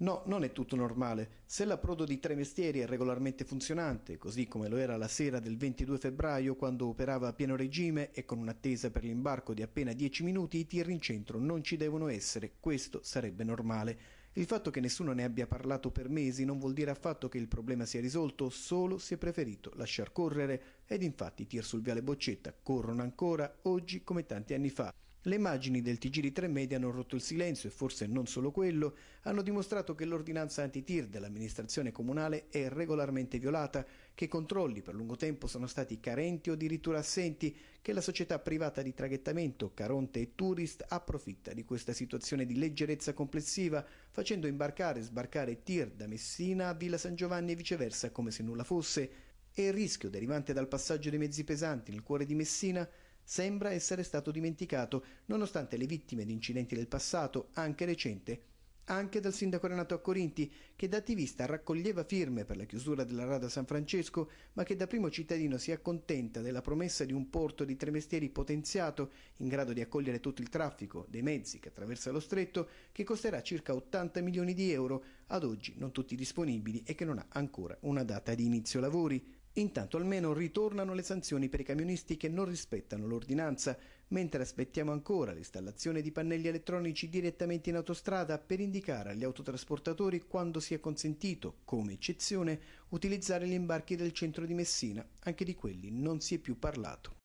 No, non è tutto normale. Se l'approdo di tre mestieri è regolarmente funzionante, così come lo era la sera del 22 febbraio quando operava a pieno regime e con un'attesa per l'imbarco di appena 10 minuti, i tir in centro non ci devono essere, questo sarebbe normale. Il fatto che nessuno ne abbia parlato per mesi non vuol dire affatto che il problema sia risolto, solo si è preferito lasciar correre ed infatti i tir sul viale Boccetta corrono ancora oggi come tanti anni fa. Le immagini del TG di 3 Media hanno rotto il silenzio e forse non solo quello, hanno dimostrato che l'ordinanza anti-tir dell'amministrazione comunale è regolarmente violata che i controlli per lungo tempo sono stati carenti o addirittura assenti, che la società privata di traghettamento Caronte e Tourist approfitta di questa situazione di leggerezza complessiva, facendo imbarcare e sbarcare tir da Messina a Villa San Giovanni e viceversa come se nulla fosse, e il rischio derivante dal passaggio dei mezzi pesanti nel cuore di Messina sembra essere stato dimenticato, nonostante le vittime di incidenti del passato, anche recente, anche dal sindaco Renato Corinti, che da attivista raccoglieva firme per la chiusura della Rada San Francesco, ma che da primo cittadino si accontenta della promessa di un porto di Tremestieri potenziato, in grado di accogliere tutto il traffico dei mezzi che attraversa lo stretto, che costerà circa 80 milioni di euro, ad oggi non tutti disponibili e che non ha ancora una data di inizio lavori. Intanto almeno ritornano le sanzioni per i camionisti che non rispettano l'ordinanza, mentre aspettiamo ancora l'installazione di pannelli elettronici direttamente in autostrada per indicare agli autotrasportatori quando sia consentito, come eccezione, utilizzare gli imbarchi del centro di Messina, anche di quelli non si è più parlato.